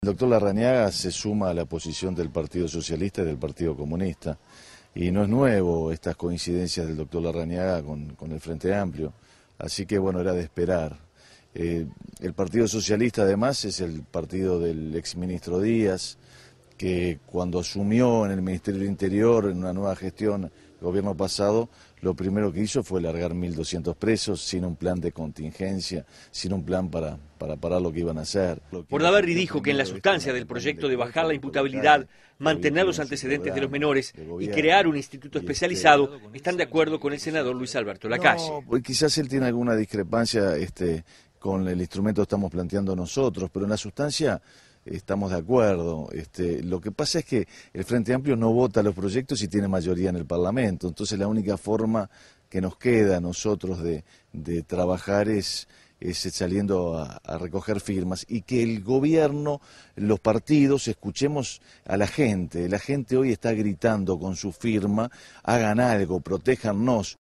El doctor Larrañaga se suma a la posición del Partido Socialista y del Partido Comunista. Y no es nuevo estas coincidencias del doctor Larrañaga con, el Frente Amplio. Así que bueno, era de esperar. Eh, el Partido Socialista además es el partido del exministro Díaz, que cuando asumió en el Ministerio del Interior, en una nueva gestión, gobierno pasado lo primero que hizo fue largar 1.200 presos sin un plan de contingencia, sin un plan para, para parar lo que iban a hacer. Bordaberry dijo que en la sustancia del proyecto de bajar la imputabilidad, mantener los antecedentes de los menores y crear un instituto este, especializado están de acuerdo con el senador Luis Alberto Lacalle. Pues quizás él tiene alguna discrepancia este, con el instrumento que estamos planteando nosotros, pero en la sustancia estamos de acuerdo. Este, lo que pasa es que el Frente Amplio no vota los proyectos y tiene mayoría en el Parlamento. Entonces la única forma que nos queda a nosotros de, trabajar es, es saliendo a, recoger firmas y que el gobierno, los partidos, escuchemos a la gente. La gente hoy está gritando con su firma, hagan algo, protéjannos.